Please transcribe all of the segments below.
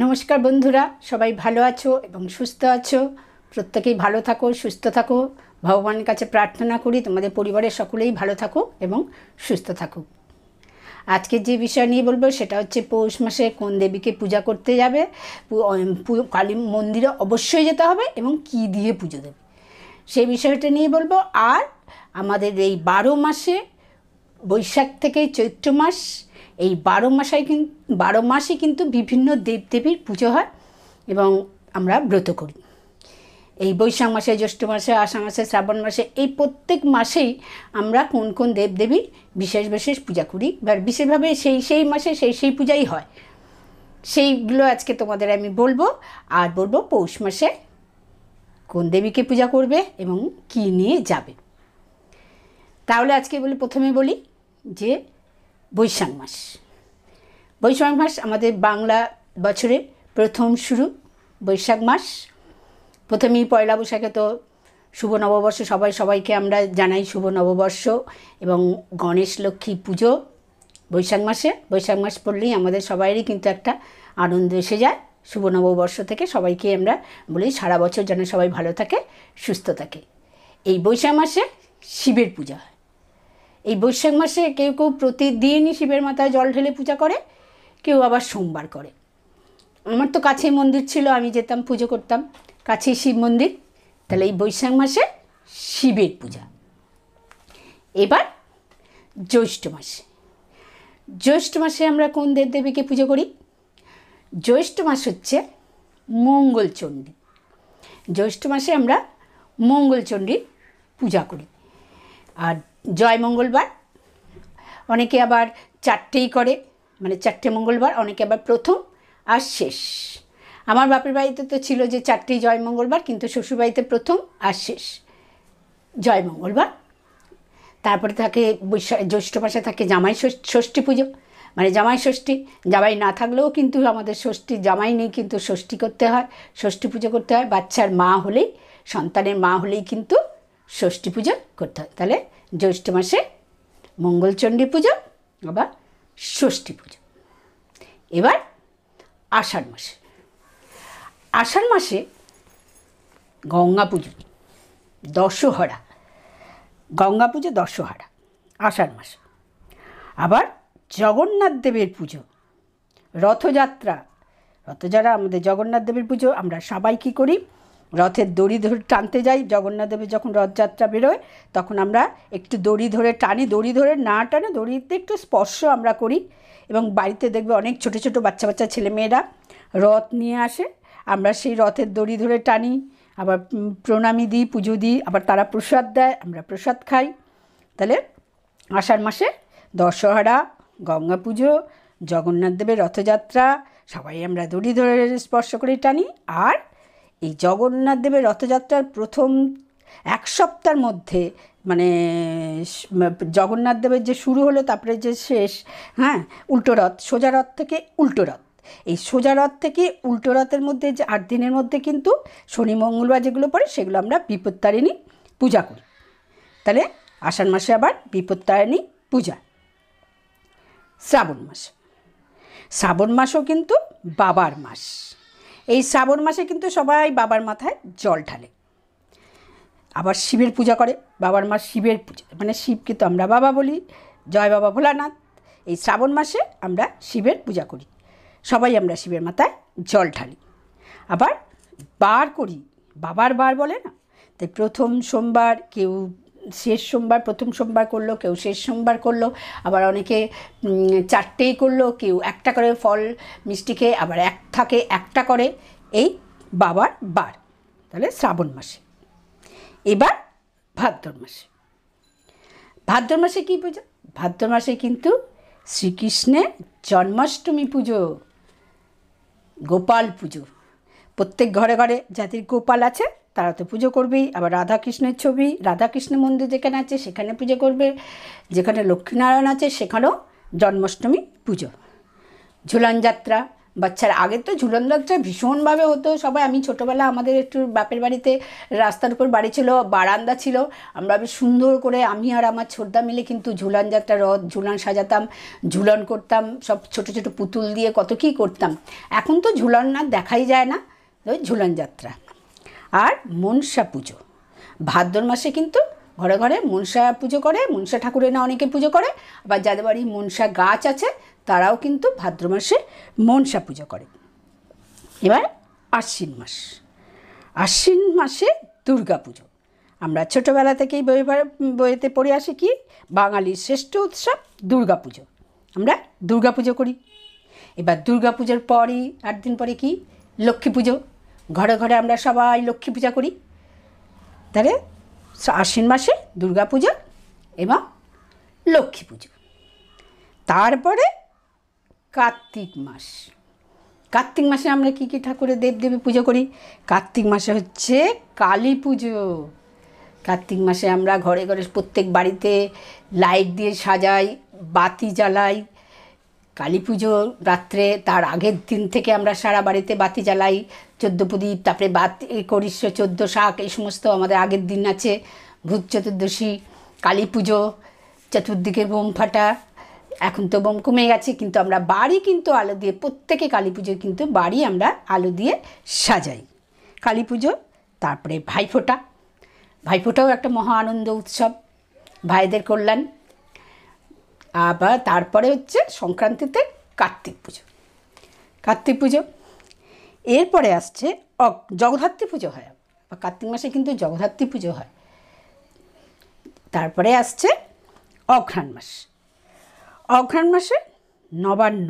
নমস্কার বন্ধুরা সবাই ভালো আছো এবং সুস্থ আছো প্রত্যেকেই ভালো থাকো সুস্থ থাকো ভগবানের কাছে প্রার্থনা করি তোমাদের পরিবারের সকলেই ভালো থাকো এবং সুস্থ থাকো আজকে যে বিষয় নিয়ে বলবো সেটা হচ্ছে পৌষ মাসে কোন দেবীকে পূজা করতে যাবে কালী মন্দিরে অবশ্যই যেতে হবে এবং কি দিয়ে পুজো দেবে সেই বিষয়টা নিয়ে বলবো আর আমাদের এই বারো মাসে বৈশাখ থেকে চৈত্র মাস এই বারো মাসায় কিন্তু বারো মাসে কিন্তু বিভিন্ন দেবদেবীর পুজো হয় এবং আমরা ব্রত করি এই বৈশাখ মাসে জ্যৈষ্ঠ মাসে আষাঢ় মাসে শ্রাবণ মাসে এই প্রত্যেক মাসেই আমরা কোন কোন দেবদেবীর বিশেষ বিশেষ পূজা করি বা বিশেষভাবে সেই সেই মাসে সেই সেই পূজাই হয় সেইগুলো আজকে তোমাদের আমি বলবো আর বলবো পৌষ মাসে কোন দেবীকে পূজা করবে এবং কী নিয়ে যাবে তাহলে আজকে বলি প্রথমে বলি যে বৈশাখ মাস বৈশাখ মাস আমাদের বাংলা বছরে প্রথম শুরু বৈশাখ মাস প্রথমেই পয়লা বৈশাখে তো শুভ নববর্ষ সবাই সবাইকে আমরা জানাই শুভ নববর্ষ এবং গণেশ লক্ষ্মী পুজো বৈশাখ মাসে বৈশাখ মাস পড়লেই আমাদের সবাইরই কিন্তু একটা আনন্দ এসে যায় শুভ নববর্ষ থেকে সবাইকে আমরা বলি সারা বছর যেন সবাই ভালো থাকে সুস্থ থাকে এই বৈশাখ মাসে শিবের পূজা এই বৈশাখ মাসে কেউ কেউ প্রতিদিনই শিবের মাথায় জল ঢেলে পূজা করে কেউ আবার সোমবার করে আমার তো কাছে মন্দির ছিল আমি যেতাম পুজো করতাম কাছেই শিব মন্দির তাহলে এই বৈশাখ মাসে শিবের পূজা এবার জ্যৈষ্ঠ মাসে জ্যৈষ্ঠ মাসে আমরা কোন দেব দেবীকে পুজো করি জ্যৈষ্ঠ মাস হচ্ছে মঙ্গলচণ্ডী জ্যৈষ্ঠ মাসে আমরা মঙ্গলচণ্ডীর পূজা করি আর জয় মঙ্গলবার অনেকে আবার চারটেই করে মানে চারটে মঙ্গলবার অনেকে আবার প্রথম আর শেষ আমার বাপের বাড়িতে তো ছিল যে চারটেই জয় মঙ্গলবার কিন্তু শ্বশুরবাড়িতে প্রথম আর শেষ জয় মঙ্গলবার তারপরে থাকে জ্যৈষ্ঠ মাসে থাকে জামাই ষষ্ঠী পুজো মানে জামাই ষষ্ঠী জামাই না থাকলেও কিন্তু আমাদের ষষ্ঠী জামাই নেই কিন্তু ষষ্ঠী করতে হয় ষষ্ঠী পুজো করতে হয় বাচ্চার মা হলেই সন্তানের মা হলেই কিন্তু ষষ্ঠী পুজো করতে হয় তাহলে জ্যৈষ্ঠ মাসে মঙ্গলচণ্ডী পুজো আবার ষষ্ঠী পুজো এবার আষাঢ় মাসে আষাঢ় মাসে গঙ্গা পুজো দশহরা গঙ্গা পুজো দশহরা আষাঢ় মাসে আবার জগন্নাথ দেবের পুজো রথযাত্রা রথযাত্রা আমাদের জগন্নাথ দেবের পুজো আমরা সবাই কী করি রথের দড়ি ধরে টানতে যাই জগন্নাথদেবের যখন রথযাত্রা বেরোয় তখন আমরা একটু দড়ি ধরে টানি দড়ি ধরে না টানে দড়িতে একটু স্পর্শ আমরা করি এবং বাড়িতে দেখবে অনেক ছোট ছোট বাচ্চা বাচ্চা ছেলেমেয়েরা রথ নিয়ে আসে আমরা সেই রথের দড়ি ধরে টানি আবার প্রণামী দিই পুজো দিই আবার তারা প্রসাদ দেয় আমরা প্রসাদ খাই তাহলে আষাঢ় মাসে দশহরা গঙ্গা পুজো জগন্নাথ দেবের রথযাত্রা সবাই আমরা দড়ি ধরে স্পর্শ করে টানি আর এই জগন্নাথ দেবের রথযাত্রার প্রথম এক সপ্তাহের মধ্যে মানে জগন্নাথ দেবের যে শুরু হলো তারপরে যে শেষ হ্যাঁ উল্টো রথ সোজা রথ থেকে উল্টো রথ এই সোজা রথ থেকে উল্টো রথের মধ্যে যে আট দিনের মধ্যে কিন্তু শনি মঙ্গলবার যেগুলো পড়ে সেগুলো আমরা বিপত্তারিণী পূজা করি তাহলে আষাঢ় মাসে আবার বিপত্তারিণী পূজা শ্রাবণ মাস শ্রাবণ মাসও কিন্তু বাবার মাস এই শ্রাবণ মাসে কিন্তু সবাই বাবার মাথায় জল ঢালে আবার শিবের পূজা করে বাবার মা শিবের পূজা মানে শিবকে তো আমরা বাবা বলি জয় বাবা ভোলানাথ এই শ্রাবণ মাসে আমরা শিবের পূজা করি সবাই আমরা শিবের মাথায় জল ঢালি আবার বার করি বাবার বার বলে না তাই প্রথম সোমবার কেউ শেষ সোমবার প্রথম সোমবার করলো কেউ শেষ সোমবার করলো আবার অনেকে চারটেই করলো কেউ একটা করে ফল মিষ্টি খেয়ে আবার এক থাকে একটা করে এই বাবার বার তাহলে শ্রাবণ মাসে এবার ভাদ্র মাসে ভাদ্র মাসে কী পুজো ভাদ্র মাসে কিন্তু শ্রীকৃষ্ণের জন্মাষ্টমী পুজো গোপাল পুজো প্রত্যেক ঘরে ঘরে জাতির গোপাল আছে তারা তো পুজো করবেই আবার রাধাকৃষ্ণের ছবি রাধাকৃষ্ণ মন্দির যেখানে আছে সেখানে পুজো করবে যেখানে লক্ষ্মীনারায়ণ আছে সেখানেও জন্মাষ্টমী পুজো ঝুলন যাত্রা বাচ্চার আগে তো ঝুলন যাত্রা ভীষণভাবে হতো সবাই আমি ছোটোবেলা আমাদের একটু বাপের বাড়িতে রাস্তার উপর বাড়ি ছিল বারান্দা ছিল আমরা বেশ সুন্দর করে আমি আর আমার ছোটদা মিলে কিন্তু ঝুলন যাত্রা রথ ঝুলন সাজাতাম ঝুলন করতাম সব ছোট ছোট পুতুল দিয়ে কত কী করতাম এখন তো ঝুলন না দেখাই যায় না ওই ঝুলন যাত্রা আর মনসা পুজো ভাদ্র মাসে কিন্তু ঘরে ঘরে মনসা পুজো করে মনসা ঠাকুরের না অনেকে পুজো করে আবার যাদের বাড়ি মনসা গাছ আছে তারাও কিন্তু ভাদ্র মাসে মনসা পুজো করে এবার আশ্বিন মাস আশ্বিন মাসে দুর্গা পুজো আমরা ছোটোবেলা থেকেই বই বইতে পড়ে আসি কি বাঙালির শ্রেষ্ঠ উৎসব দুর্গা পুজো আমরা দুর্গা পুজো করি এবার দুর্গা পুজোর পরই আট দিন পরে কি লক্ষ্মী পুজো ঘরে ঘরে আমরা সবাই লক্ষ্মী পূজা করি তাহলে আশ্বিন মাসে দুর্গা পূজা এবং লক্ষ্মী পুজো তারপরে কার্তিক মাস কার্তিক মাসে আমরা কী কী ঠাকুরের দেবদেবী পুজো করি কার্তিক মাসে হচ্ছে কালী পুজো কার্তিক মাসে আমরা ঘরে ঘরে প্রত্যেক বাড়িতে লাইট দিয়ে সাজাই বাতি জ্বালাই কালী পুজো রাত্রে তার আগের দিন থেকে আমরা সারা বাড়িতে বাতি জ্বালাই চোদ্দ প্রদীপ তারপরে বাত করিস চোদ্দ শাক এই সমস্ত আমাদের আগের দিন আছে ভূত চতুর্দশী কালী পুজো চতুর্দিকের বোম ফাটা এখন তো বোম কমে গেছে কিন্তু আমরা বাড়ি কিন্তু আলো দিয়ে প্রত্যেকে কালী পুজো কিন্তু বাড়ি আমরা আলো দিয়ে সাজাই কালী পুজো তারপরে ভাইফোঁটা ভাইফোঁটাও একটা মহা আনন্দ উৎসব ভাইদের কল্যাণ আবার তারপরে হচ্ছে সংক্রান্তিতে কার্তিক পুজো কার্তিক পুজো এরপরে আসছে জগদ্ধাত্রী পুজো হয় বা কার্তিক মাসে কিন্তু জগদ্ধাত্রী পুজো হয় তারপরে আসছে অঘ্রাণ মাস অঘ্রাণ মাসে নবান্ন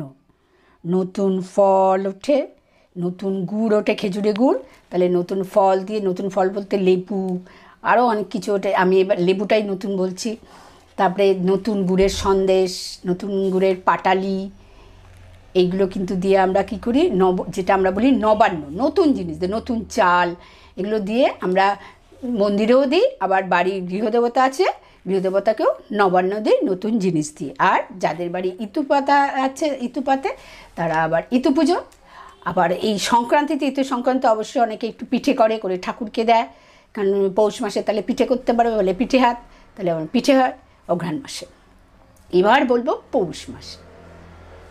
নতুন ফল ওঠে নতুন গুড় ওঠে খেজুরে গুড় তাহলে নতুন ফল দিয়ে নতুন ফল বলতে লেবু আরও অনেক কিছু ওঠে আমি এবার লেবুটাই নতুন বলছি তারপরে নতুন গুড়ের সন্দেশ নতুন গুড়ের পাটালি এইগুলো কিন্তু দিয়ে আমরা কি করি নব যেটা আমরা বলি নবান্ন নতুন জিনিস নতুন চাল এগুলো দিয়ে আমরা মন্দিরেও দিই আবার বাড়ির গৃহদেবতা আছে গৃহদেবতাকেও নবান্ন দিই নতুন জিনিস দিই আর যাদের বাড়ি ইতুপাতা আছে ইতুপাতে তারা আবার ইতু পুজো আবার এই সংক্রান্তিতে ইতু সংক্রান্তি অবশ্যই অনেকে একটু পিঠে করে করে ঠাকুরকে দেয় কারণ পৌষ মাসে তাহলে পিঠে করতে পারবে বলে পিঠে হাত তাহলে পিঠে হয় অঘ্রাণ মাসে এবার বলবো পৌষ মাসে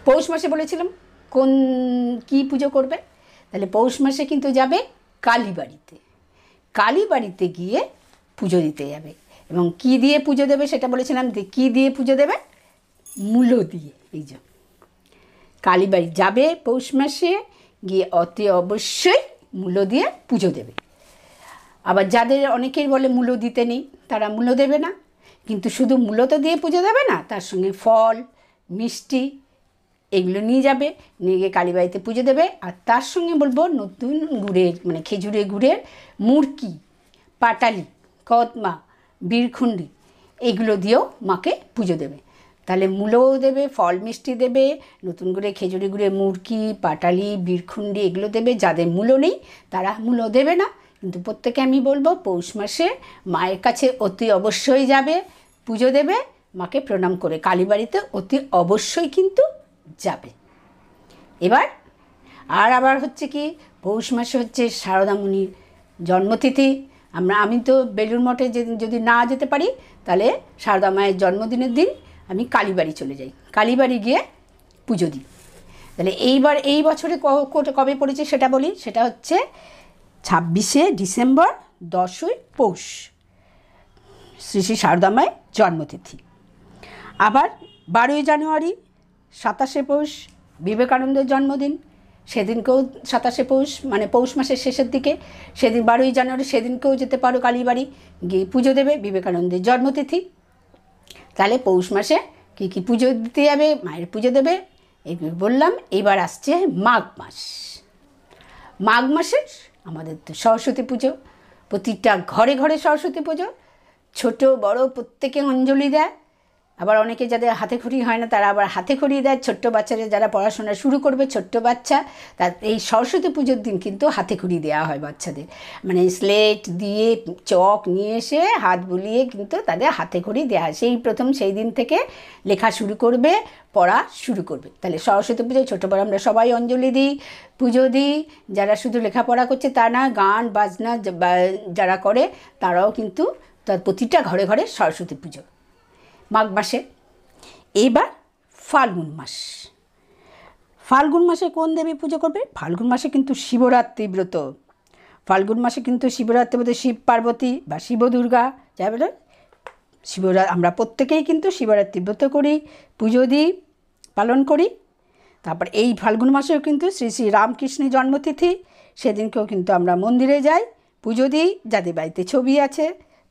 পৌষ মাসে বলেছিলাম কোন কি পুজো করবে তাহলে পৌষ মাসে কিন্তু যাবে কালীবাড়িতে কালীবাড়িতে গিয়ে পুজো দিতে যাবে এবং কি দিয়ে পুজো দেবে সেটা বলেছিলাম যে কী দিয়ে পুজো দেবে মূলো দিয়ে এই যে কালীবাড়ি যাবে পৌষ মাসে গিয়ে অতি অবশ্যই মূলো দিয়ে পুজো দেবে আবার যাদের অনেকেই বলে মূলো দিতে নেই তারা মূলো দেবে না কিন্তু শুধু মূলো তো দিয়ে পুজো দেবে না তার সঙ্গে ফল মিষ্টি এগুলো নিয়ে যাবে নিয়ে গিয়ে কালীবাড়িতে পুজো দেবে আর তার সঙ্গে বলবো নতুন গুড়ের মানে খেজুরে গুড়ের মুরকি পাটালি কদমা বীরখুন্ডি এগুলো দিয়েও মাকে পুজো দেবে তাহলে মূলও দেবে ফল মিষ্টি দেবে নতুন করে খেজুরি গুড়ে মুরকি পাটালি বীরখুন্ডি এগুলো দেবে যাদের মূলো নেই তারা মূলো দেবে না কিন্তু প্রত্যেকে আমি বলবো পৌষ মাসে মায়ের কাছে অতি অবশ্যই যাবে পুজো দেবে মাকে প্রণাম করে কালীবাড়িতে অতি অবশ্যই কিন্তু যাবে এবার আর আবার হচ্ছে কি পৌষ মাসে হচ্ছে শারদামণির জন্মতিথি আমরা আমি তো বেলুর মঠে যদি না যেতে পারি তাহলে শারদা মায়ের জন্মদিনের দিন আমি কালীবাড়ি চলে যাই কালীবাড়ি গিয়ে পুজো দিই তাহলে এইবার এই বছরে কবে পড়েছে সেটা বলি সেটা হচ্ছে ছাব্বিশে ডিসেম্বর দশই পৌষ শ্রী শ্রী মায়ের জন্মতিথি আবার বারোই জানুয়ারি সাতাশে পৌষ বিবেকানন্দের জন্মদিন সেদিনকেও সাতাশে পৌষ মানে পৌষ মাসের শেষের দিকে সেদিন বারোই জানুয়ারি সেদিনকেও যেতে পারো কালীবাড়ি গিয়ে পুজো দেবে বিবেকানন্দের জন্মতিথি তাহলে পৌষ মাসে কী কী পুজো দিতে যাবে মায়ের পুজো দেবে এগুলো বললাম এবার আসছে মাঘ মাস মাঘ মাসের আমাদের তো সরস্বতী পুজো প্রতিটা ঘরে ঘরে সরস্বতী পুজো ছোট বড় প্রত্যেকে অঞ্জলি দেয় আবার অনেকে যাদের হাতে খড়ি হয় না তারা আবার হাতে খড়ি দেয় ছোট্ট বাচ্চারা যারা পড়াশোনা শুরু করবে ছোট্ট বাচ্চা তার এই সরস্বতী পুজোর দিন কিন্তু হাতে খড়ি দেওয়া হয় বাচ্চাদের মানে স্লেট দিয়ে চক নিয়ে এসে হাত বুলিয়ে কিন্তু তাদের হাতে খড়ি দেওয়া হয় সেই প্রথম সেই দিন থেকে লেখা শুরু করবে পড়া শুরু করবে তাহলে সরস্বতী পুজোয় ছোটো বড় আমরা সবাই অঞ্জলি দিই পুজো দিই যারা শুধু লেখাপড়া করছে তা না গান বাজনা যারা করে তারাও কিন্তু তার প্রতিটা ঘরে ঘরে সরস্বতী পুজো মাঘ মাসে এবার ফাল্গুন মাস ফাল্গুন মাসে কোন দেবী পুজো করবে ফাল্গুন মাসে কিন্তু শিবরাত্রি ব্রত ফাল্গুন মাসে কিন্তু শিবরাত্রি ব্রত শিব পার্বতী বা শিব দুর্গা যা বলে শিবরা আমরা প্রত্যেকেই কিন্তু শিবরাত্রি ব্রত করি পুজো দিই পালন করি তারপর এই ফাল্গুন মাসেও কিন্তু শ্রী শ্রী রামকৃষ্ণের জন্মতিথি সেদিনকেও কিন্তু আমরা মন্দিরে যাই পুজো দিই যাদের বাড়িতে ছবি আছে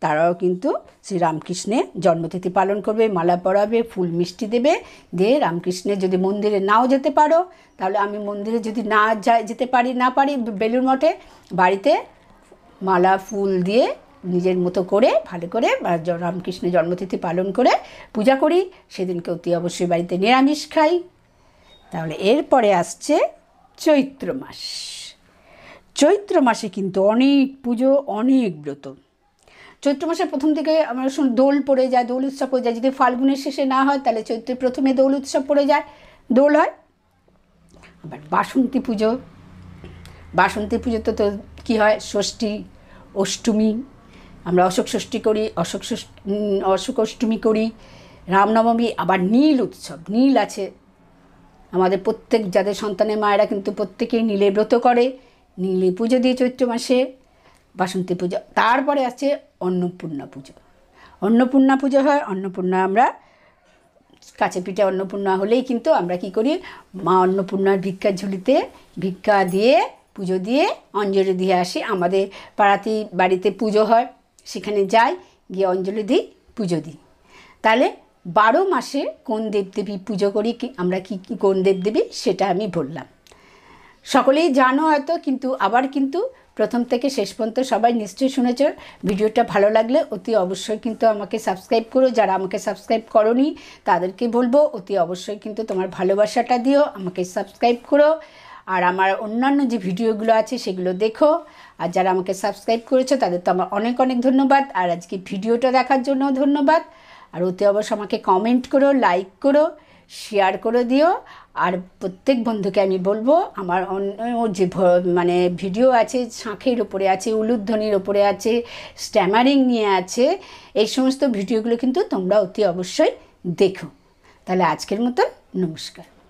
তারাও কিন্তু শ্রীরামকৃষ্ণের জন্মতিথি পালন করবে মালা পরাবে ফুল মিষ্টি দেবে দিয়ে রামকৃষ্ণের যদি মন্দিরে নাও যেতে পারো তাহলে আমি মন্দিরে যদি না যাই যেতে পারি না পারি বেলুর মঠে বাড়িতে মালা ফুল দিয়ে নিজের মতো করে ভালো করে রামকৃষ্ণের জন্মতিথি পালন করে পূজা করি সেদিনকে অতি অবশ্যই বাড়িতে নিরামিষ খাই তাহলে এরপরে আসছে চৈত্র মাস চৈত্র মাসে কিন্তু অনেক পুজো অনেক ব্রত চৈত্র মাসের প্রথম থেকে আমরা শুন দোল পড়ে যায় দোল উৎসব পড়ে যায় যদি ফাল্গুনের শেষে না হয় তাহলে চৈত্রের প্রথমে দোল উৎসব পড়ে যায় দোল হয় আবার বাসন্তী পুজো বাসন্তী পুজোতে তো কী হয় ষষ্ঠী অষ্টমী আমরা অশোক ষষ্ঠী করি অশোক অশোক অষ্টমী করি রামনবমী আবার নীল উৎসব নীল আছে আমাদের প্রত্যেক যাদের সন্তানের মায়েরা কিন্তু প্রত্যেকেই নীলে ব্রত করে নীলে পুজো দিয়ে চৈত্র মাসে বাসন্তী পুজো তারপরে আছে অন্নপূর্ণা পুজো অন্নপূর্ণা পুজো হয় অন্নপূর্ণা আমরা কাছে পিঠে অন্নপূর্ণা হলেই কিন্তু আমরা কি করি মা অন্নপূর্ণার ভিক্ষার ঝুলিতে ভিক্ষা দিয়ে পুজো দিয়ে অঞ্জলি দিয়ে আসি আমাদের পাড়াতেই বাড়িতে পুজো হয় সেখানে যাই গিয়ে অঞ্জলি দিই পুজো দিই তাহলে বারো মাসে কোন দেবদেবী পুজো করি কি আমরা কি কোন দেবদেবী সেটা আমি বললাম সকলেই জানো হয়তো কিন্তু আবার কিন্তু প্রথম থেকে শেষ পর্যন্ত সবাই নিশ্চয়ই শুনেছ ভিডিওটা ভালো লাগলে অতি অবশ্যই কিন্তু আমাকে সাবস্ক্রাইব করো যারা আমাকে সাবস্ক্রাইব করনি তাদেরকে বলবো অতি অবশ্যই কিন্তু তোমার ভালোবাসাটা দিও আমাকে সাবস্ক্রাইব করো আর আমার অন্যান্য যে ভিডিওগুলো আছে সেগুলো দেখো আর যারা আমাকে সাবস্ক্রাইব করেছো তাদের তো আমার অনেক অনেক ধন্যবাদ আর আজকে ভিডিওটা দেখার জন্য ধন্যবাদ আর অতি অবশ্য আমাকে কমেন্ট করো লাইক করো শেয়ার করে দিও আর প্রত্যেক বন্ধুকে আমি বলবো আমার অন্য যে মানে ভিডিও আছে শাঁখের ওপরে আছে উলুধ্বনির ওপরে আছে স্ট্যামারিং নিয়ে আছে এই সমস্ত ভিডিওগুলো কিন্তু তোমরা অতি অবশ্যই দেখো তাহলে আজকের মতো নমস্কার